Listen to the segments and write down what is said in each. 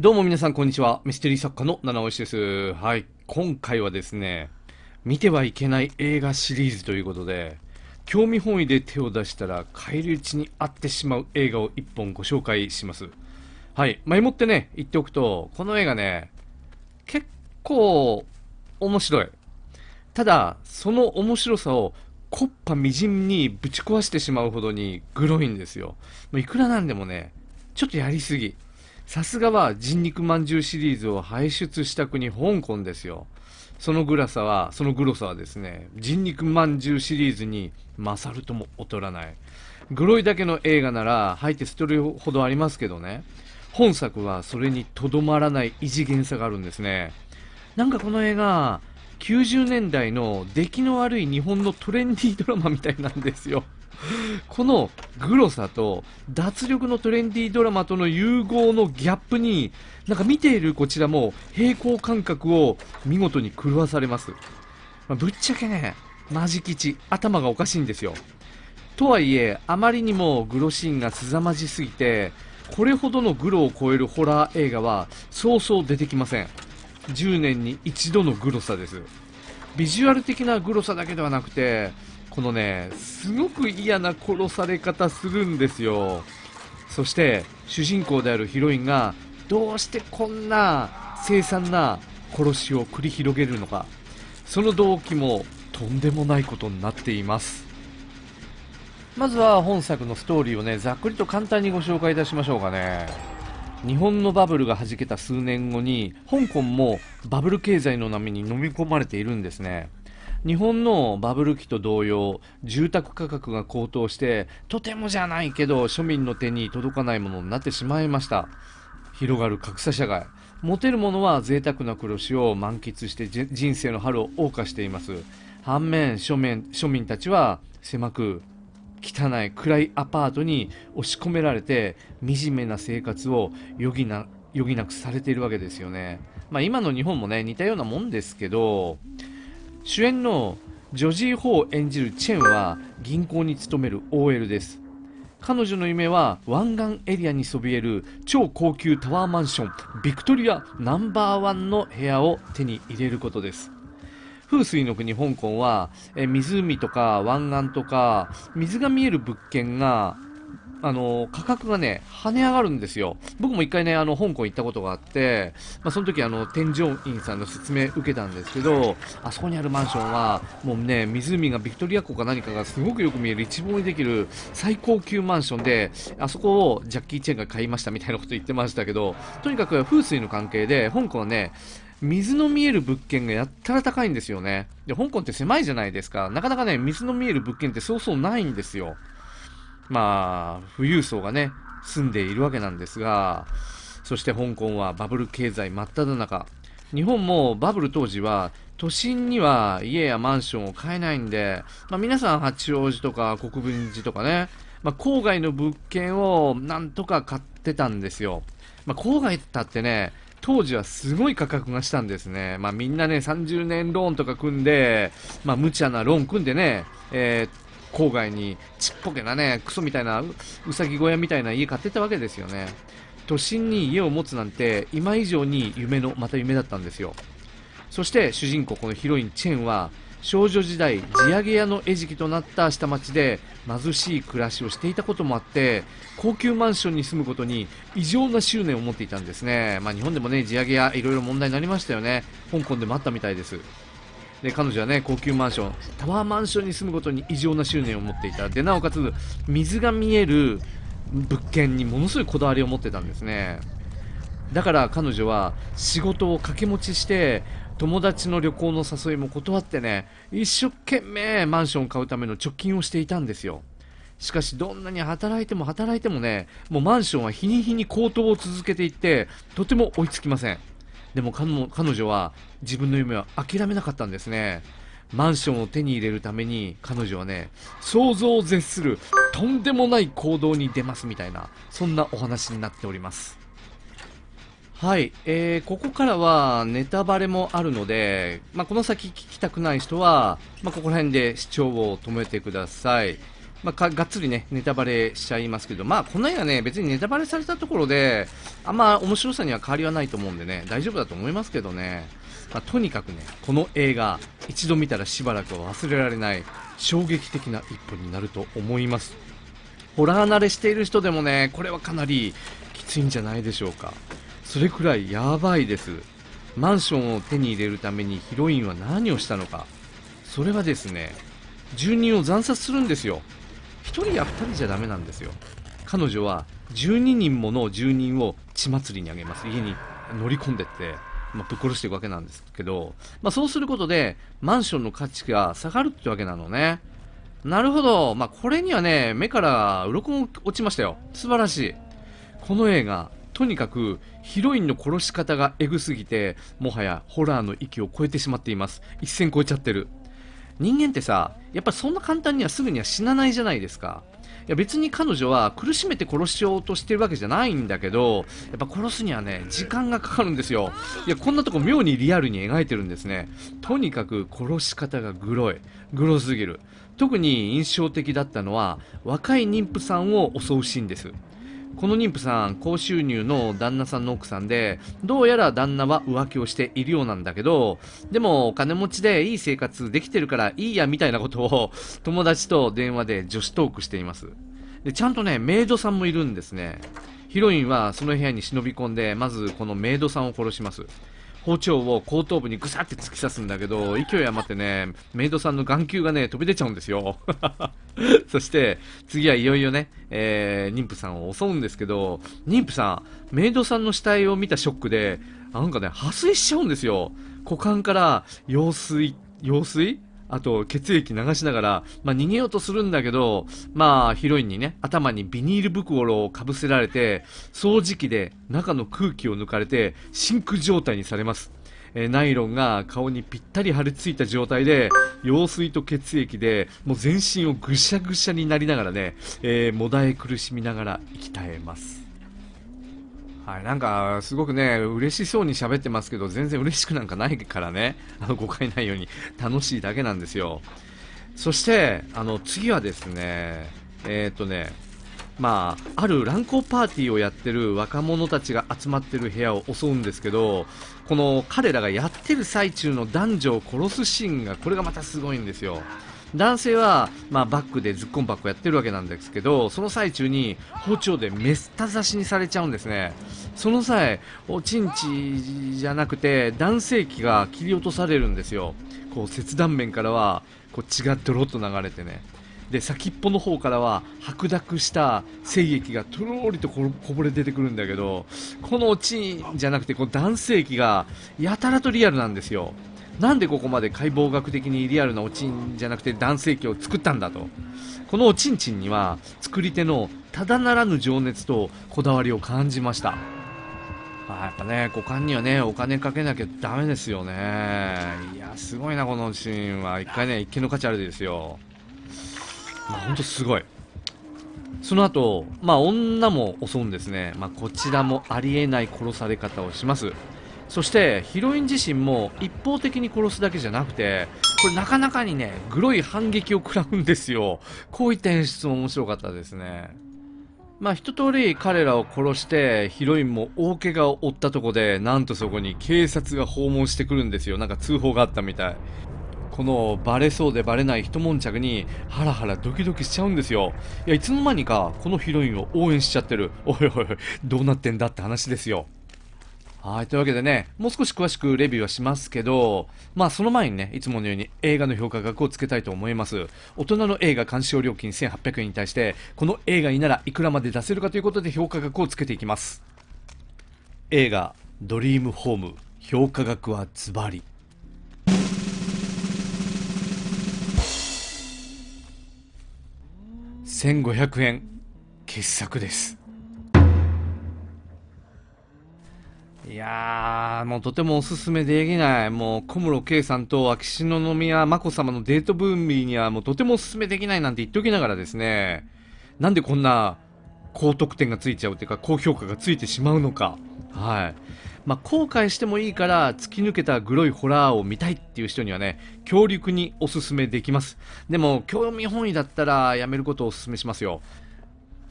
どうも皆さん、こんにちは。ミステリー作家の七尾石です。はい。今回はですね、見てはいけない映画シリーズということで、興味本位で手を出したら、返り討ちに会ってしまう映画を一本ご紹介します。はい。前もってね、言っておくと、この映画ね、結構面白い。ただ、その面白さを、コッパみじんにぶち壊してしまうほどにグロいんですよ。いくらなんでもね、ちょっとやりすぎ。さすがは人肉まんじゅうシリーズを輩出した国香港ですよそのグラさはそのグロさはですね人肉まんじゅうシリーズに勝るとも劣らないグロいだけの映画なら入ってストーリほどありますけどね本作はそれにとどまらない異次元さがあるんですねなんかこの映画90年代の出来の悪い日本のトレンディードラマみたいなんですよ このグロさと脱力のトレンディードラマとの融合のギャップになんか見ているこちらも平行感覚を見事に狂わされます、まあ、ぶっちゃけねマジ吉頭がおかしいんですよとはいえあまりにもグロシーンが凄まじすぎてこれほどのグロを超えるホラー映画はそうそう出てきません10年に一度のグロさですビジュアル的なグロさだけではなくてこのね、すごく嫌な殺され方するんですよ。そして、主人公であるヒロインが、どうしてこんな凄惨な殺しを繰り広げるのか。その動機もとんでもないことになっています。まずは本作のストーリーをね、ざっくりと簡単にご紹介いたしましょうかね。日本のバブルが弾けた数年後に、香港もバブル経済の波に飲み込まれているんですね。日本のバブル期と同様、住宅価格が高騰して、とてもじゃないけど庶民の手に届かないものになってしまいました。広がる格差社会。持てるものは贅沢な暮らしを満喫して人生の春を謳歌しています。反面、庶民庶民たちは狭く、汚い暗いアパートに押し込められて惨めな生活を余儀な余儀なくされているわけですよね。まあ今の日本もね似たようなもんですけど、主演のジョジー・ホー演じるチェンは銀行に勤める OL です彼女の夢は湾岸エリアにそびえる超高級タワーマンションビクトリアナンバーワンの部屋を手に入れることです風水の国香港はえ湖とか湾岸とか水が見える物件があの、価格がね、跳ね上がるんですよ。僕も一回ね、あの、香港行ったことがあって、まあ、その時、あの、添乗員さんの説明受けたんですけど、あそこにあるマンションは、もうね、湖がビクトリア湖か何かがすごくよく見える、一望できる最高級マンションで、あそこをジャッキー・チェンが買いましたみたいなこと言ってましたけど、とにかく風水の関係で、香港はね、水の見える物件がやったら高いんですよね。で、香港って狭いじゃないですか。なかなかね、水の見える物件ってそうそうないんですよ。まあ、富裕層がね、住んでいるわけなんですが、そして香港はバブル経済真っ只中。日本もバブル当時は都心には家やマンションを買えないんで、まあ、皆さん八王子とか国分寺とかね、まあ、郊外の物件をなんとか買ってたんですよ。まあ、郊外だってね、当時はすごい価格がしたんですね。まあ、みんなね、30年ローンとか組んで、まあ、無茶なローン組んでね、えー、郊外にちっぽけなね、クソみたいなうさぎ小屋みたいな家買ってたわけですよね。都心に家を持つなんて今以上に夢の、また夢だったんですよ。そして主人公このヒロインチェンは少女時代地上げ屋の餌食となった下町で貧しい暮らしをしていたこともあって高級マンションに住むことに異常な執念を持っていたんですね、まあ、日本でもね地上げ屋いろいろ問題になりましたよね香港でもあったみたいですで彼女はね高級マンションタワーマンションに住むことに異常な執念を持っていたでなおかつ水が見える物件にものすごいこだわりを持ってたんですねだから彼女は仕事を掛け持ちして友達の旅行の誘いも断ってね一生懸命マンションを買うための貯金をしていたんですよしかしどんなに働いても働いてもねもうマンションは日に日に高騰を続けていってとても追いつきませんでも彼女は自分の夢は諦めなかったんですね。マンションを手に入れるために彼女はね、想像を絶するとんでもない行動に出ますみたいな、そんなお話になっております。はい、えー、ここからはネタバレもあるので、まあ、この先聞きたくない人は、まあ、ここら辺で視聴を止めてください。まあ、がっつりね、ネタバレしちゃいますけど、まあ、この映画ね、別にネタバレされたところで、あんま面白さには変わりはないと思うんでね、大丈夫だと思いますけどね、まあ、とにかくね、この映画、一度見たらしばらく忘れられない、衝撃的な一歩になると思います。ホラー慣れしている人でもね、これはかなりきついんじゃないでしょうか。それくらいやばいです。マンションを手に入れるためにヒロインは何をしたのか。それはですね、住人を惨殺するんですよ。1人や2人じゃダメなんですよ彼女は12人もの住人を血祭りにあげます家に乗り込んでって、まあ、ぶっ殺していくわけなんですけど、まあ、そうすることでマンションの価値が下がるってわけなのねなるほど、まあ、これにはね目から鱗も落ちましたよ素晴らしいこの映画とにかくヒロインの殺し方がエグすぎてもはやホラーの域を超えてしまっています一線超えちゃってる人間ってさ、やっぱりそんな簡単にはすぐには死なないじゃないですか。いや別に彼女は苦しめて殺しようとしてるわけじゃないんだけど、やっぱ殺すにはね、時間がかかるんですよ。いや、こんなとこ妙にリアルに描いてるんですね。とにかく殺し方がグロい。グロすぎる。特に印象的だったのは、若い妊婦さんを襲うシーンです。この妊婦さん高収入の旦那さんの奥さんでどうやら旦那は浮気をしているようなんだけどでも金持ちでいい生活できてるからいいやみたいなことを友達と電話で女子トークしていますでちゃんとねメイドさんもいるんですねヒロインはその部屋に忍び込んでまずこのメイドさんを殺します包丁を後頭部にぐさって突き刺すんだけど、勢い余ってね、メイドさんの眼球がね、飛び出ちゃうんですよ。そして、次はいよいよね、えー、妊婦さんを襲うんですけど、妊婦さん、メイドさんの死体を見たショックで、なんかね、破水しちゃうんですよ。股間から、羊水、羊水あと血液流しながら、まあ、逃げようとするんだけど、まあ、ヒロインにね、頭にビニール袋をかぶせられて、掃除機で中の空気を抜かれて、真空状態にされます。えー、ナイロンが顔にぴったり張り付いた状態で、羊水と血液で、もう全身をぐしゃぐしゃになりながらね、えー、もだえ苦しみながら生き絶えます。はい、なんかすごくね嬉しそうに喋ってますけど全然嬉しくなんかないからね あの誤解ないように楽しいだけなんですよそしてあの次はですねえっ、ー、とねまあ、ある乱交パーティーをやってる若者たちが集まってる部屋を襲うんですけどこの彼らがやってる最中の男女を殺すシーンがこれがまたすごいんですよ男性は、まあ、バックでッコンんッっをやってるわけなんですけどその最中に包丁でメスタ刺しにされちゃうんですねその際おちんちじゃなくて男性器が切り落とされるんですよこう切断面からはこう血がドロッと流れてねで先っぽの方からは白濁した精液がとろりとこぼれ出てくるんだけどこのちんじゃなくてこう男性器がやたらとリアルなんですよなんでここまで解剖学的にリアルなおちんじゃなくて男性器を作ったんだとこのおちんちんには作り手のただならぬ情熱とこだわりを感じましたまあ、やっぱね、股間にはね、お金かけなきゃダメですよね。いや、すごいな、このシーンは。一回ね、一見の価値あるですよ。まあ、ほんとすごい。その後、まあ、女も襲うんですね。まあ、こちらもありえない殺され方をします。そしてヒロイン自身も一方的に殺すだけじゃなくてこれなかなかにねグロい反撃を食らうんですよこういった演出も面白かったですねまあ一通り彼らを殺してヒロインも大怪我を負ったとこでなんとそこに警察が訪問してくるんですよなんか通報があったみたいこのバレそうでバレない一悶着にハラハラドキドキしちゃうんですよいやいつの間にかこのヒロインを応援しちゃってるおいおいどうなってんだって話ですよはい、というわけでね、もう少し詳しくレビューはしますけど、まあその前にね、いつものように映画の評価額をつけたいと思います。大人の映画鑑賞料金1800円に対して、この映画にならいくらまで出せるかということで評価額をつけていきます。映画、ドリームホーム、評価額はズバリ。1500円傑作ですいやー、もうとてもおすすめできない。もう小室圭さんと秋篠宮眞子さまのデート分離にはもうとてもおすすめできないなんて言っときながらですね、なんでこんな高得点がついちゃうというか、高評価がついてしまうのか。はい。まあ、後悔してもいいから突き抜けたグロいホラーを見たいっていう人にはね、強力におすすめできます。でも、興味本位だったらやめることをおすすめしますよ。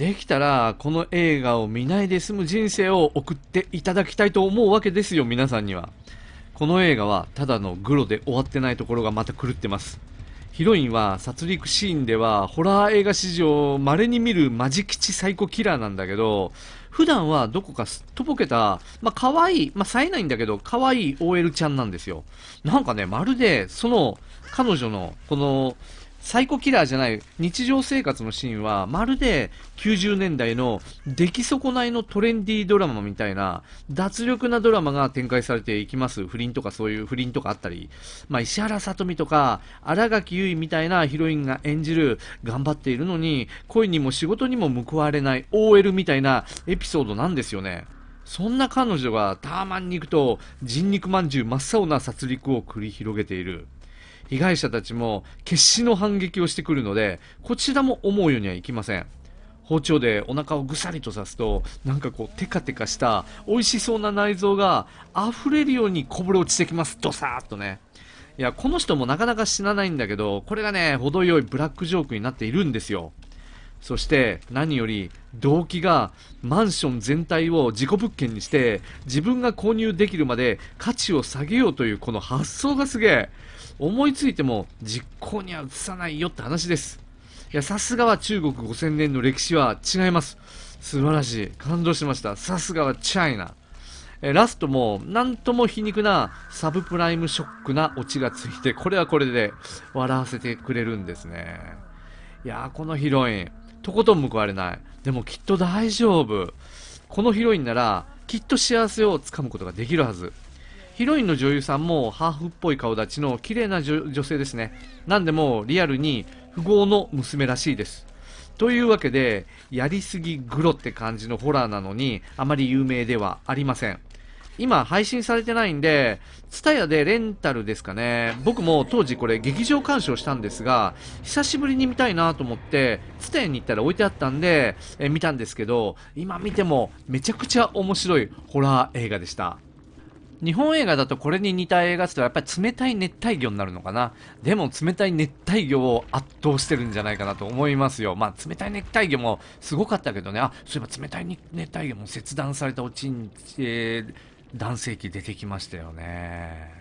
できたらこの映画を見ないで済む人生を送っていただきたいと思うわけですよ皆さんにはこの映画はただのグロで終わってないところがまた狂ってますヒロインは殺戮シーンではホラー映画史上稀に見るマジ吉サイコキラーなんだけど普段はどこかすっとぼけた、まあ、可愛い、まあ、冴えないんだけど、可愛い OL ちゃんなんですよ。なんかね、まるで、その、彼女の、この、サイコキラーじゃない日常生活のシーンは、まるで90年代の出来損ないのトレンディードラマみたいな、脱力なドラマが展開されていきます。不倫とかそういう不倫とかあったり、まあ、石原さとみとか、新垣結衣みたいなヒロインが演じる、頑張っているのに、恋にも仕事にも報われない OL みたいなエピソードなんですよね。そんな彼女がターマンに行くと人肉まんじゅう真っ青な殺戮を繰り広げている。被害者たちも決死の反撃をしてくるので、こちらも思うようにはいきません。包丁でお腹をぐさりと刺すと、なんかこう、テカテカした、美味しそうな内臓が溢れるようにこぼれ落ちてきます。ドサーッとね。いや、この人もなかなか死なないんだけど、これがね、程よいブラックジョークになっているんですよ。そして何より動機がマンション全体を事故物件にして自分が購入できるまで価値を下げようというこの発想がすげえ思いついても実行には移さないよって話です。いや、さすがは中国5000年の歴史は違います。素晴らしい。感動しました。さすがはチャイナ。えラストも、なんとも皮肉なサブプライムショックなオチがついて、これはこれで笑わせてくれるんですね。いやー、このヒロイン、とことん報われない。でもきっと大丈夫。このヒロインなら、きっと幸せをつかむことができるはず。ヒロインの女優さんもハーフっぽい顔立ちの綺麗な女性ですね。なんでもリアルに富豪の娘らしいです。というわけで、やりすぎグロって感じのホラーなのに、あまり有名ではありません。今配信されてないんで、TSUTAYA でレンタルですかね。僕も当時これ劇場鑑賞したんですが、久しぶりに見たいなと思って、TSUTAYA に行ったら置いてあったんで、え見たんですけど、今見てもめちゃくちゃ面白いホラー映画でした。日本映画だとこれに似た映画ってやっぱり冷たい熱帯魚になるのかな。でも冷たい熱帯魚を圧倒してるんじゃないかなと思いますよ。まあ冷たい熱帯魚もすごかったけどね、あ、そういえば冷たい熱帯魚も切断されたおちん、えー、男性器出てきましたよね。